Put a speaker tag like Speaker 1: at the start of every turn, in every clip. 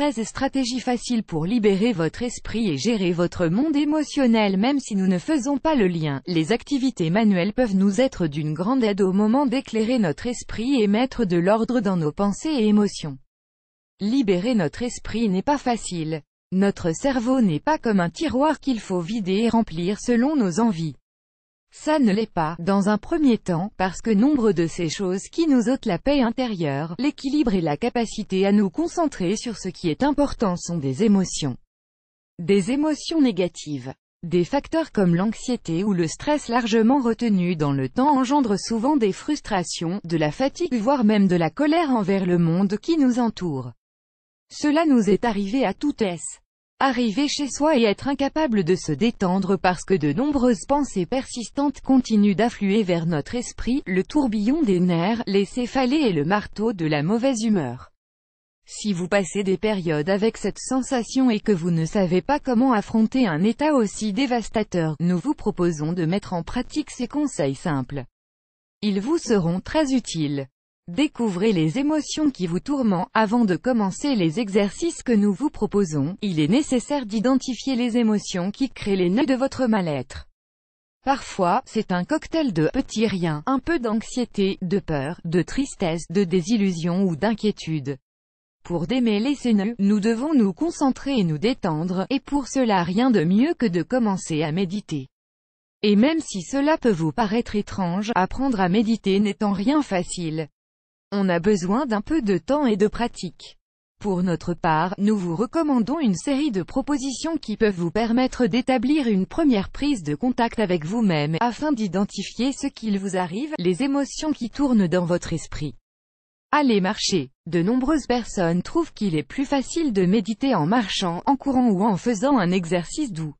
Speaker 1: 13 stratégies faciles pour libérer votre esprit et gérer votre monde émotionnel même si nous ne faisons pas le lien. Les activités manuelles peuvent nous être d'une grande aide au moment d'éclairer notre esprit et mettre de l'ordre dans nos pensées et émotions. Libérer notre esprit n'est pas facile. Notre cerveau n'est pas comme un tiroir qu'il faut vider et remplir selon nos envies. Ça ne l'est pas, dans un premier temps, parce que nombre de ces choses qui nous ôtent la paix intérieure, l'équilibre et la capacité à nous concentrer sur ce qui est important sont des émotions. Des émotions négatives. Des facteurs comme l'anxiété ou le stress largement retenu dans le temps engendrent souvent des frustrations, de la fatigue voire même de la colère envers le monde qui nous entoure. Cela nous est arrivé à toutes Arriver chez soi et être incapable de se détendre parce que de nombreuses pensées persistantes continuent d'affluer vers notre esprit, le tourbillon des nerfs, les céphalées et le marteau de la mauvaise humeur. Si vous passez des périodes avec cette sensation et que vous ne savez pas comment affronter un état aussi dévastateur, nous vous proposons de mettre en pratique ces conseils simples. Ils vous seront très utiles. Découvrez les émotions qui vous tourmentent. Avant de commencer les exercices que nous vous proposons, il est nécessaire d'identifier les émotions qui créent les nœuds de votre mal-être. Parfois, c'est un cocktail de petits riens, un peu d'anxiété, de peur, de tristesse, de désillusion ou d'inquiétude. Pour démêler ces nœuds, nous devons nous concentrer et nous détendre, et pour cela rien de mieux que de commencer à méditer. Et même si cela peut vous paraître étrange, apprendre à méditer n'étant rien facile. On a besoin d'un peu de temps et de pratique. Pour notre part, nous vous recommandons une série de propositions qui peuvent vous permettre d'établir une première prise de contact avec vous-même, afin d'identifier ce qu'il vous arrive, les émotions qui tournent dans votre esprit. Allez marcher. De nombreuses personnes trouvent qu'il est plus facile de méditer en marchant, en courant ou en faisant un exercice doux.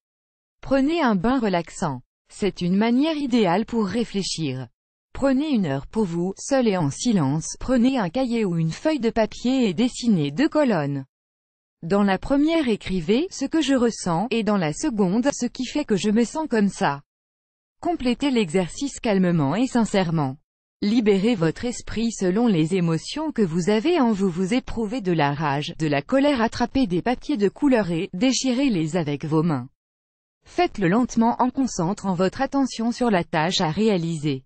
Speaker 1: Prenez un bain relaxant. C'est une manière idéale pour réfléchir. Prenez une heure pour vous, seul et en silence, prenez un cahier ou une feuille de papier et dessinez deux colonnes. Dans la première écrivez « ce que je ressens » et dans la seconde « ce qui fait que je me sens comme ça ». Complétez l'exercice calmement et sincèrement. Libérez votre esprit selon les émotions que vous avez en vous vous éprouvez de la rage, de la colère attrapez des papiers de couleur et déchirez-les avec vos mains. Faites-le lentement en concentrant votre attention sur la tâche à réaliser.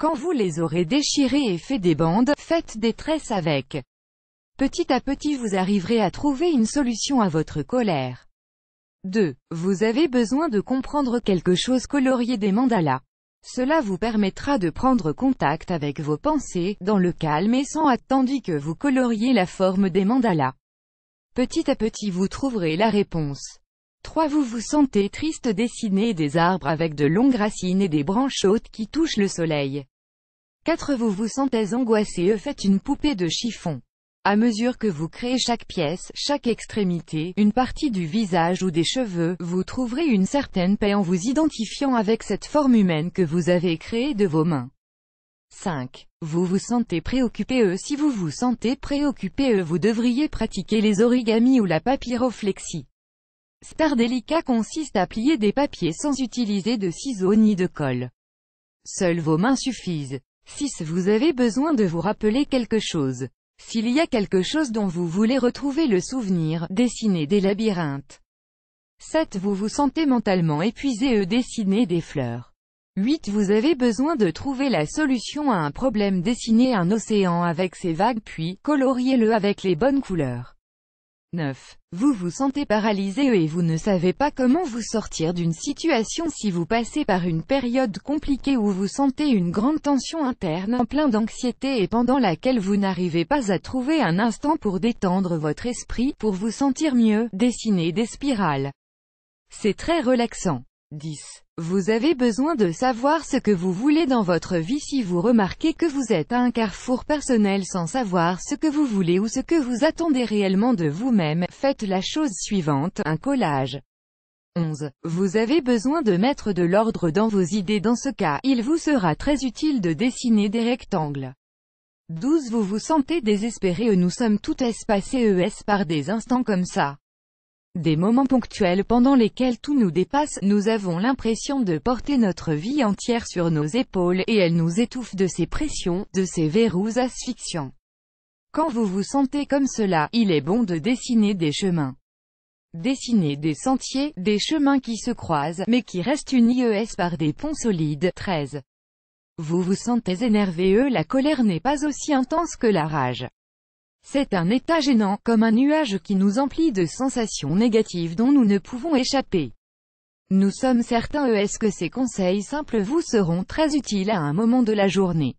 Speaker 1: Quand vous les aurez déchirés et fait des bandes, faites des tresses avec. Petit à petit vous arriverez à trouver une solution à votre colère. 2. Vous avez besoin de comprendre quelque chose colorier des mandalas. Cela vous permettra de prendre contact avec vos pensées, dans le calme et sans attendre que vous coloriez la forme des mandalas. Petit à petit vous trouverez la réponse. 3. Vous vous sentez triste Dessinez des arbres avec de longues racines et des branches hautes qui touchent le soleil. 4. Vous vous sentez angoissé Faites une poupée de chiffon. À mesure que vous créez chaque pièce, chaque extrémité, une partie du visage ou des cheveux, vous trouverez une certaine paix en vous identifiant avec cette forme humaine que vous avez créée de vos mains. 5. Vous vous sentez préoccupé Si vous vous sentez préoccupé vous devriez pratiquer les origamis ou la papyroflexie délicat consiste à plier des papiers sans utiliser de ciseaux ni de colle. Seules vos mains suffisent. 6. Vous avez besoin de vous rappeler quelque chose. S'il y a quelque chose dont vous voulez retrouver le souvenir, dessinez des labyrinthes. 7. Vous vous sentez mentalement épuisé et euh, dessinez des fleurs. 8. Vous avez besoin de trouver la solution à un problème. Dessinez un océan avec ses vagues puis, coloriez-le avec les bonnes couleurs. 9. Vous vous sentez paralysé et vous ne savez pas comment vous sortir d'une situation si vous passez par une période compliquée où vous sentez une grande tension interne, en plein d'anxiété et pendant laquelle vous n'arrivez pas à trouver un instant pour détendre votre esprit, pour vous sentir mieux, dessiner des spirales. C'est très relaxant. 10. Vous avez besoin de savoir ce que vous voulez dans votre vie si vous remarquez que vous êtes à un carrefour personnel sans savoir ce que vous voulez ou ce que vous attendez réellement de vous-même, faites la chose suivante, un collage. 11. Vous avez besoin de mettre de l'ordre dans vos idées dans ce cas, il vous sera très utile de dessiner des rectangles. 12. Vous vous sentez désespéré Nous sommes tout espacés ES par des instants comme ça. Des moments ponctuels pendant lesquels tout nous dépasse, nous avons l'impression de porter notre vie entière sur nos épaules, et elle nous étouffe de ces pressions, de ces verrous asphyxiants. Quand vous vous sentez comme cela, il est bon de dessiner des chemins. Dessiner des sentiers, des chemins qui se croisent, mais qui restent unis e par des ponts solides. 13. Vous vous sentez énervé la colère n'est pas aussi intense que la rage. C'est un état gênant, comme un nuage qui nous emplit de sensations négatives dont nous ne pouvons échapper. Nous sommes certains est-ce que ces conseils simples vous seront très utiles à un moment de la journée.